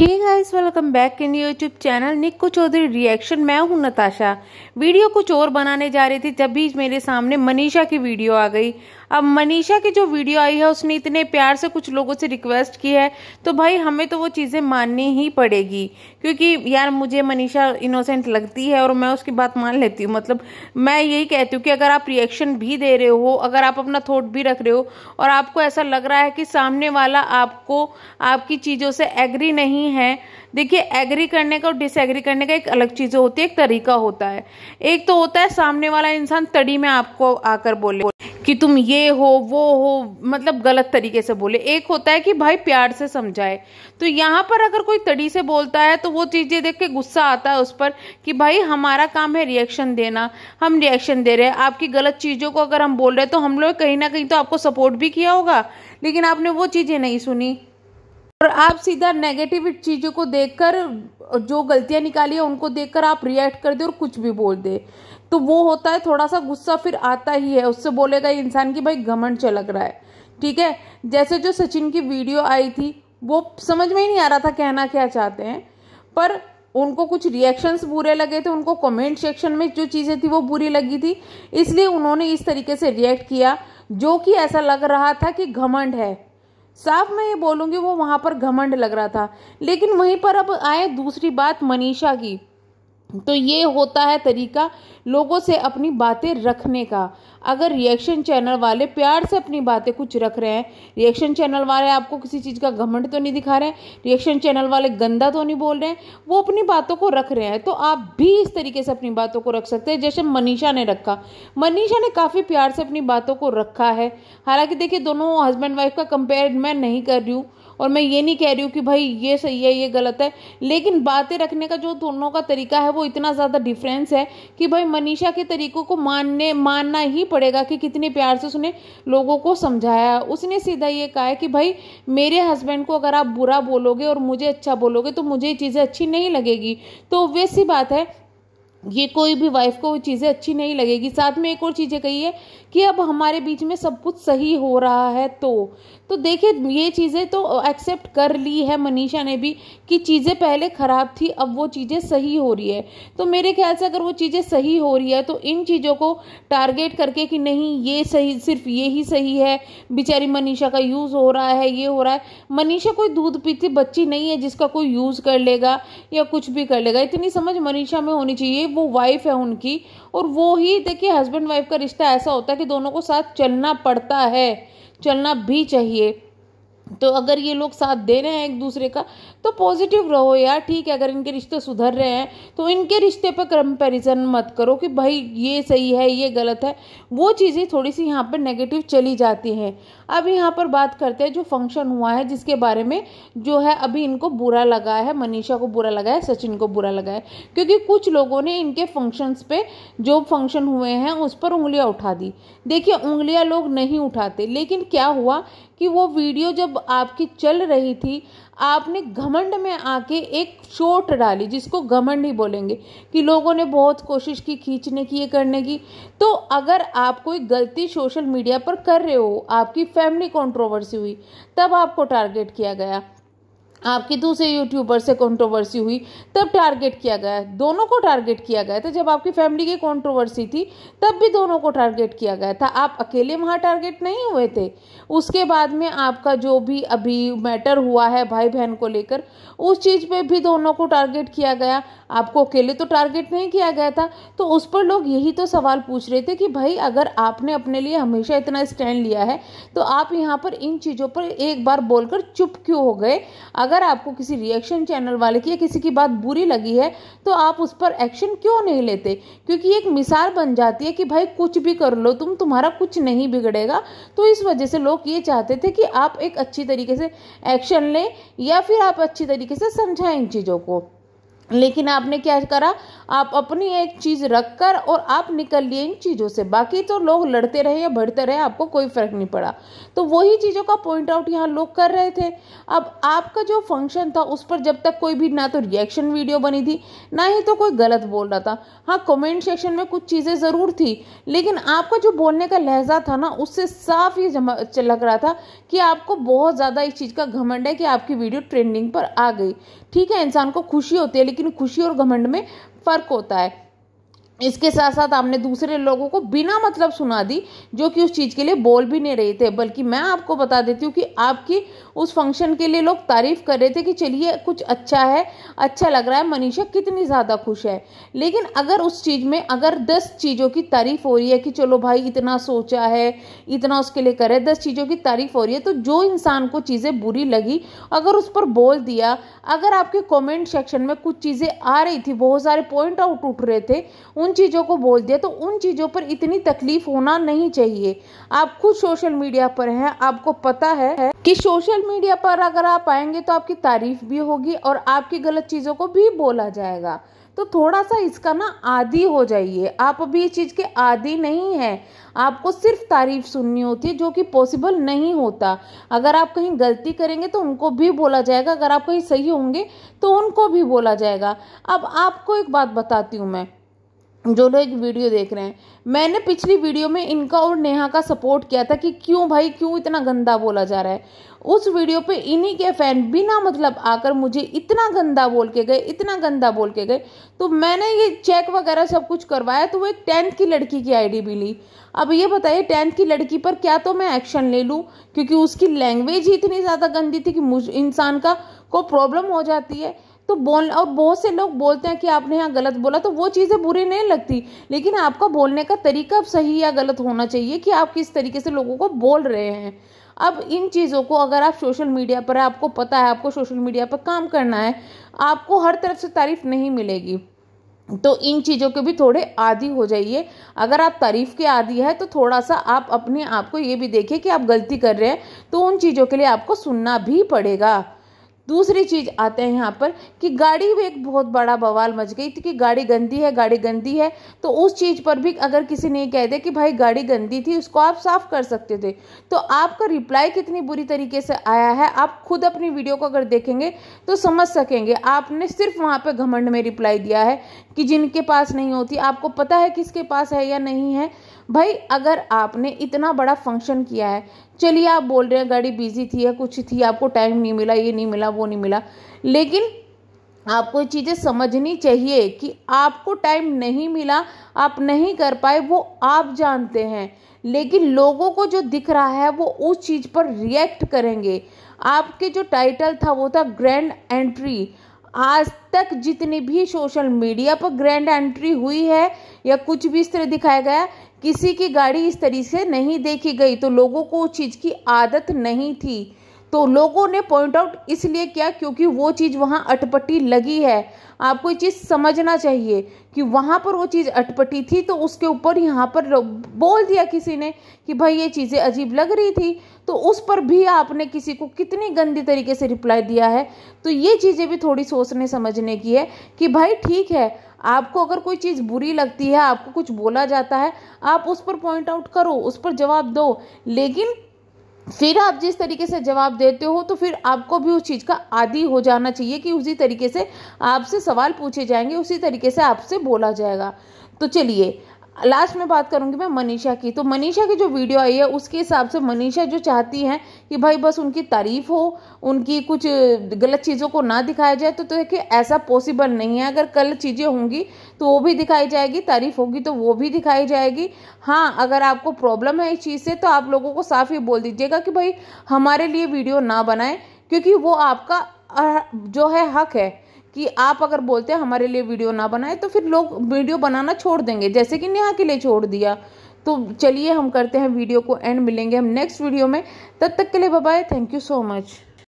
he guys welcome back in YouTube channel Nikko Chaudhary reaction मैं हूं Natasha video कुछ और बनाने जा रही थी जब भी मेरे सामने मनीषा की वीडियो आ गई अब मनीषा की जो वीडियो आई है उसने इतने प्यार से कुछ लोगों से रिक्वेस्ट की है तो भाई हमें तो वो चीज़ें माननी ही पड़ेगी क्योंकि यार मुझे मनीषा इनोसेंट लगती है और मैं उसकी बात मान लेती हूँ मतलब मैं यही कहती हूँ कि अगर आप रिएक्शन भी दे रहे हो अगर आप अपना थॉट भी रख रहे हो और आपको ऐसा लग रहा है कि सामने वाला आपको आपकी चीज़ों से एग्री नहीं है देखिए एग्री करने का और डिसएग्री करने का एक अलग चीज़ होती है एक तरीका होता है एक तो होता है सामने वाला इंसान तड़ी में आपको आकर बोले कि तुम ये हो वो हो मतलब गलत तरीके से बोले एक होता है कि भाई प्यार से समझाए तो यहाँ पर अगर कोई तड़ी से बोलता है तो वो चीज़ें देख के गुस्सा आता है उस पर कि भाई हमारा काम है रिएक्शन देना हम रिएक्शन दे रहे हैं आपकी गलत चीज़ों को अगर हम बोल रहे हैं तो हम लोग कहीं ना कहीं तो आपको सपोर्ट भी किया होगा लेकिन आपने वो चीज़ें नहीं सुनी और आप सीधा नेगेटिव चीज़ों को देखकर जो गलतियां निकाली है उनको देखकर आप रिएक्ट कर दे और कुछ भी बोल दे तो वो होता है थोड़ा सा गुस्सा फिर आता ही है उससे बोलेगा इंसान की भाई घमंड चलक रहा है ठीक है जैसे जो सचिन की वीडियो आई थी वो समझ में ही नहीं आ रहा था कहना क्या चाहते हैं पर उनको कुछ रिएक्शंस बुरे लगे थे उनको कमेंट सेक्शन में जो चीज़ें थी वो बुरी लगी थी इसलिए उन्होंने इस तरीके से रिएक्ट किया जो कि ऐसा लग रहा था कि घमंड है साफ मैं ये बोलूँगी वो वहाँ पर घमंड लग रहा था लेकिन वहीं पर अब आए दूसरी बात मनीषा की तो ये होता है तरीका लोगों से अपनी बातें रखने का अगर रिएक्शन चैनल वाले प्यार से अपनी बातें कुछ रख रहे हैं रिएक्शन चैनल वाले आपको किसी चीज़ का घमंड तो नहीं दिखा रहे हैं रिएक्शन चैनल वाले गंदा तो नहीं बोल रहे हैं वो अपनी बातों को रख रहे हैं तो आप भी इस तरीके से अपनी बातों को रख सकते हैं जैसे मनीषा ने रखा मनीषा ने काफ़ी प्यार से अपनी बातों को रखा है हालांकि देखिए दोनों हस्बैंड वाइफ का कंपेयर मैं नहीं कर रही हूँ और मैं ये नहीं कह रही हूँ कि भाई ये सही है ये गलत है लेकिन बातें रखने का जो दोनों का तरीका है वो इतना ज़्यादा डिफरेंस है कि भाई मनीषा के तरीकों को मानने मानना ही पड़ेगा कि कितने प्यार से उसने लोगों को समझाया उसने सीधा ये कहा है कि भाई मेरे हस्बैंड को अगर आप बुरा बोलोगे और मुझे अच्छा बोलोगे तो मुझे ये चीज़ें अच्छी नहीं लगेगी तो ऑब्वियस सी बात है ये कोई भी वाइफ को चीज़ें अच्छी नहीं लगेगी साथ में एक और चीज़ें कही है कि अब हमारे बीच में सब कुछ सही हो रहा है तो तो देखिए ये चीज़ें तो एक्सेप्ट कर ली है मनीषा ने भी कि चीज़ें पहले ख़राब थी अब वो चीज़ें सही हो रही है तो मेरे ख्याल से अगर वो चीज़ें सही हो रही है तो इन चीज़ों को टारगेट करके कि नहीं ये सही सिर्फ ये ही सही है बेचारी मनीषा का यूज़ हो रहा है ये हो रहा है मनीषा कोई दूध पीती बच्ची नहीं है जिसका कोई यूज़ कर लेगा या कुछ भी कर लेगा इतनी समझ मनीषा में होनी चाहिए वो वाइफ है उनकी और वो ही देखिए हस्बैंड वाइफ का रिश्ता ऐसा होता है कि दोनों को साथ चलना पड़ता है चलना भी चाहिए तो अगर ये लोग साथ दे रहे हैं एक दूसरे का तो पॉजिटिव रहो यार ठीक है अगर इनके रिश्ते सुधर रहे हैं तो इनके रिश्ते पर कंपैरिजन मत करो कि भाई ये सही है ये गलत है वो चीज़ें थोड़ी सी यहाँ पर नेगेटिव चली जाती हैं अब यहाँ पर बात करते हैं जो फंक्शन हुआ है जिसके बारे में जो है अभी इनको बुरा लगा है मनीषा को बुरा लगा है सचिन को बुरा लगा है क्योंकि कुछ लोगों ने इनके फंक्शंस पे जो फंक्शन हुए हैं उस पर उंगलियाँ उठा दी देखिए उंगलियाँ लोग नहीं उठाते लेकिन क्या हुआ कि वो वीडियो जब आपकी चल रही थी आपने घमंड में आके एक चोट डाली जिसको घमंड ही बोलेंगे कि लोगों ने बहुत कोशिश की खींचने की ये करने की तो अगर आप कोई गलती सोशल मीडिया पर कर रहे हो आपकी फैमिली कंट्रोवर्सी हुई तब आपको टारगेट किया गया आपके दूसरे यूट्यूबर से कंट्रोवर्सी हुई तब टारगेट किया गया दोनों को टारगेट किया गया था जब आपकी फैमिली की कंट्रोवर्सी थी तब भी दोनों को टारगेट किया गया था आप अकेले वहाँ टारगेट नहीं हुए थे उसके बाद में आपका जो भी अभी मैटर हुआ है भाई बहन को लेकर उस चीज़ पे भी दोनों को टारगेट किया गया आपको अकेले तो टारगेट नहीं किया गया था तो उस पर लोग यही तो सवाल पूछ रहे थे कि भाई अगर आपने अपने लिए हमेशा इतना स्टैंड लिया है तो आप यहाँ पर इन चीज़ों पर एक बार बोलकर चुप क्यों हो गए अगर आपको किसी रिएक्शन चैनल वाले की या किसी की बात बुरी लगी है तो आप उस पर एक्शन क्यों नहीं लेते क्योंकि एक मिसाल बन जाती है कि भाई कुछ भी कर लो तुम तुम्हारा कुछ नहीं बिगड़ेगा तो इस वजह से लोग ये चाहते थे कि आप एक अच्छी तरीके से एक्शन लें या फिर आप अच्छी तरीके से समझाएं इन चीज़ों को लेकिन आपने क्या करा आप अपनी एक चीज़ रख कर और आप निकल लिए इन चीज़ों से बाकी तो लोग लड़ते रहे या बढ़ते रहे आपको कोई फ़र्क नहीं पड़ा तो वही चीज़ों का पॉइंट आउट यहाँ लोग कर रहे थे अब आपका जो फंक्शन था उस पर जब तक कोई भी ना तो रिएक्शन वीडियो बनी थी ना ही तो कोई गलत बोल रहा था हाँ कमेंट सेक्शन में कुछ चीज़ें ज़रूर थी लेकिन आपका जो बोलने का लहजा था ना उससे साफ ये लग रहा था कि आपको बहुत ज़्यादा इस चीज़ का घमंड है कि आपकी वीडियो ट्रेंडिंग पर आ गई ठीक है इंसान को खुशी होती है लेकिन खुशी और घमंड में फ़र्क होता है इसके साथ साथ आपने दूसरे लोगों को बिना मतलब सुना दी जो कि उस चीज़ के लिए बोल भी नहीं रहे थे बल्कि मैं आपको बता देती हूँ कि आपकी उस फंक्शन के लिए लोग तारीफ़ कर रहे थे कि चलिए कुछ अच्छा है अच्छा लग रहा है मनीषा कितनी ज़्यादा खुश है लेकिन अगर उस चीज़ में अगर दस चीज़ों की तारीफ़ हो रही है कि चलो भाई इतना सोचा है इतना उसके लिए करे दस चीज़ों की तारीफ़ हो रही है तो जो इंसान को चीज़ें बुरी लगी अगर उस पर बोल दिया अगर आपके कॉमेंट सेक्शन में कुछ चीज़ें आ रही थी बहुत सारे पॉइंट आउट उठ रहे थे उन उन चीज़ों को बोल दिया तो उन चीज़ों पर इतनी तकलीफ होना नहीं चाहिए आप खुद सोशल मीडिया पर हैं आपको पता है कि सोशल मीडिया पर अगर आप आएंगे तो आपकी तारीफ भी होगी और आपकी गलत चीज़ों को भी बोला जाएगा तो थोड़ा सा इसका ना आदि हो जाइए आप अभी इस चीज़ के आदि नहीं हैं आपको सिर्फ तारीफ सुननी होती है जो कि पॉसिबल नहीं होता अगर आप कहीं गलती करेंगे तो उनको भी बोला जाएगा अगर आप कहीं सही होंगे तो उनको भी बोला जाएगा अब आपको एक बात बताती हूँ मैं जो लोग वीडियो देख रहे हैं मैंने पिछली वीडियो में इनका और नेहा का सपोर्ट किया था कि क्यों भाई क्यों इतना गंदा बोला जा रहा है उस वीडियो पे इन्हीं के फैन बिना मतलब आकर मुझे इतना गंदा बोल के गए इतना गंदा बोल के गए तो मैंने ये चेक वगैरह सब कुछ करवाया तो वो एक टेंथ की लड़की की आईडी भी ली अब ये बताइए टेंथ की लड़की पर क्या तो मैं एक्शन ले लूँ क्योंकि उसकी लैंग्वेज ही इतनी ज़्यादा गंदी थी कि मुझ इंसान का को प्रॉब्लम हो जाती है तो बोल और बहुत से लोग बोलते हैं कि आपने यहाँ गलत बोला तो वो चीज़ें बुरी नहीं लगती लेकिन आपका बोलने का तरीका सही या गलत होना चाहिए कि आप किस तरीके से लोगों को बोल रहे हैं अब इन चीज़ों को अगर आप सोशल मीडिया पर आपको पता है आपको सोशल मीडिया पर काम करना है आपको हर तरफ से तारीफ नहीं मिलेगी तो इन चीज़ों के भी थोड़े आदि हो जाइए अगर आप तारीफ़ के आदि है तो थोड़ा सा आप अपने आप को ये भी देखिए कि आप गलती कर रहे हैं तो उन चीज़ों के लिए आपको सुनना भी पड़ेगा दूसरी चीज़ आते हैं यहाँ पर कि गाड़ी भी एक बहुत बड़ा बवाल मच गई थी कि गाड़ी गंदी है गाड़ी गंदी है तो उस चीज़ पर भी अगर किसी ने कह दे कि भाई गाड़ी गंदी थी उसको आप साफ़ कर सकते थे तो आपका रिप्लाई कितनी बुरी तरीके से आया है आप खुद अपनी वीडियो को अगर देखेंगे तो समझ सकेंगे आपने सिर्फ वहाँ पर घमंड में रिप्लाई दिया है कि जिनके पास नहीं होती आपको पता है किसके पास है या नहीं है भाई अगर आपने इतना बड़ा फंक्शन किया है चलिए आप बोल रहे हैं गाड़ी बिजी थी या कुछ थी आपको टाइम नहीं मिला ये नहीं मिला वो नहीं मिला लेकिन आपको चीज़ें समझनी चाहिए कि आपको टाइम नहीं मिला आप नहीं कर पाए वो आप जानते हैं लेकिन लोगों को जो दिख रहा है वो उस चीज़ पर रिएक्ट करेंगे आपके जो टाइटल था वो था ग्रैंड एंट्री आज तक जितनी भी सोशल मीडिया पर ग्रैंड एंट्री हुई है या कुछ भी इस तरह दिखाया गया किसी की गाड़ी इस तरीके से नहीं देखी गई तो लोगों को उस चीज़ की आदत नहीं थी तो लोगों ने पॉइंट आउट इसलिए किया क्योंकि वो चीज़ वहाँ अटपटी लगी है आपको ये चीज़ समझना चाहिए कि वहाँ पर वो चीज़ अटपटी थी तो उसके ऊपर यहाँ पर बोल दिया किसी ने कि भाई ये चीज़ें अजीब लग रही थी तो उस पर भी आपने किसी को कितनी गंदी तरीके से रिप्लाई दिया है तो ये चीज़ें भी थोड़ी सोचने समझने की है कि भाई ठीक है आपको अगर कोई चीज़ बुरी लगती है आपको कुछ बोला जाता है आप उस पर पॉइंट आउट करो उस पर जवाब दो लेकिन फिर आप जिस तरीके से जवाब देते हो तो फिर आपको भी उस चीज़ का आदि हो जाना चाहिए कि उसी तरीके से आपसे सवाल पूछे जाएंगे उसी तरीके से आपसे बोला जाएगा तो चलिए लास्ट में बात करूंगी मैं मनीषा की तो मनीषा की जो वीडियो आई है उसके हिसाब से मनीषा जो चाहती हैं कि भाई बस उनकी तारीफ हो उनकी कुछ गलत चीज़ों को ना दिखाया जाए तो देखिए तो ऐसा पॉसिबल नहीं है अगर गलत चीज़ें होंगी तो वो भी दिखाई जाएगी तारीफ होगी तो वो भी दिखाई जाएगी हाँ अगर आपको प्रॉब्लम है इस चीज़ से तो आप लोगों को साफ ही बोल दीजिएगा कि भाई हमारे लिए वीडियो ना बनाएं क्योंकि वो आपका जो है हक है कि आप अगर बोलते हैं हमारे लिए वीडियो ना बनाए तो फिर लोग वीडियो बनाना छोड़ देंगे जैसे कि नेहा के लिए छोड़ दिया तो चलिए हम करते हैं वीडियो को एंड मिलेंगे हम नेक्स्ट वीडियो में तब तक के लिए bye thank you so much